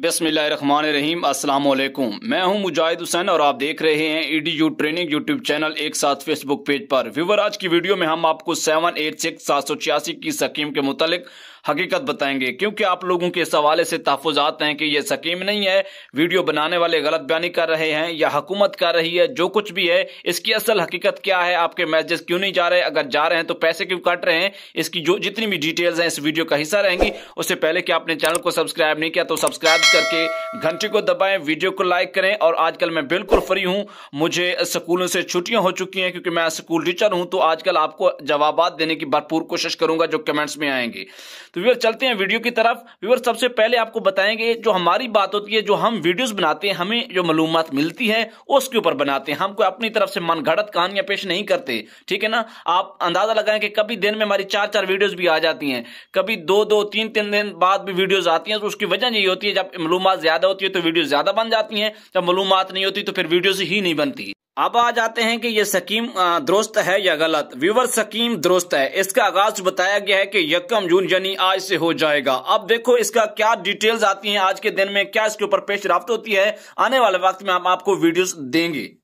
बसमीम अस्सलाम मैं हूं मुजाहिद हुसैन और आप देख रहे हैं E D U training YouTube channel एक साथ फेसबुक पेज पर व्यूवर आज की वीडियो में हम आपको सेवन एट सिक्स सात सौ छियासी की स्कीम के मुतालिक हकीकत बताएंगे क्योंकि आप लोगों के इस हवाले से तहफुज आते हैं कि यह सकीम नहीं है वीडियो बनाने वाले गलत बयानी कर रहे हैं या हुकूमत कर रही है जो कुछ भी है इसकी असल हकीकत क्या है आपके मैसेज क्यों नहीं जा रहे अगर जा रहे हैं तो पैसे क्यों काट रहे हैं इसकी जो जितनी भी डिटेल्स हैं इस वीडियो का हिस्सा रहेंगी उससे पहले कि आपने चैनल को सब्सक्राइब नहीं किया तो सब्सक्राइब करके घंटे को दबाएं वीडियो को लाइक करें और आजकल मैं बिल्कुल फ्री हूं मुझे स्कूलों से छुट्टियां हो चुकी हैं क्योंकि मैं स्कूल टीचर हूं तो आजकल आपको जवाब देने की भरपूर कोशिश करूंगा जो कमेंट्स में आएंगे तो व्यवर चलते हैं वीडियो की तरफ व्यवर सबसे पहले आपको बताएंगे जो हमारी बात होती है जो हम वीडियोस बनाते हैं हमें जो मालूम मिलती है उसके ऊपर बनाते हैं हम कोई अपनी तरफ से मन घड़त कहानियां पेश नहीं करते ठीक है ना आप अंदाजा लगाएं कि कभी दिन में हमारी चार चार वीडियोज भी आ जाती है कभी दो दो तीन तीन दिन बाद भी वीडियोज आती है तो उसकी वजह यही होती है जब मालूम ज्यादा होती है तो वीडियो ज्यादा बन जाती है जब मालूम नहीं होती तो फिर वीडियोज ही नहीं बनती अब आ जाते हैं कि ये सकीम दुरुस्त है या गलत व्यूवर सकीम दुरुस्त है इसका आगाज बताया गया है कि यकम जून यानी आज से हो जाएगा अब देखो इसका क्या डिटेल्स आती हैं आज के दिन में क्या इसके ऊपर पेश रफ्त होती है आने वाले वक्त में हम आपको वीडियोस देंगे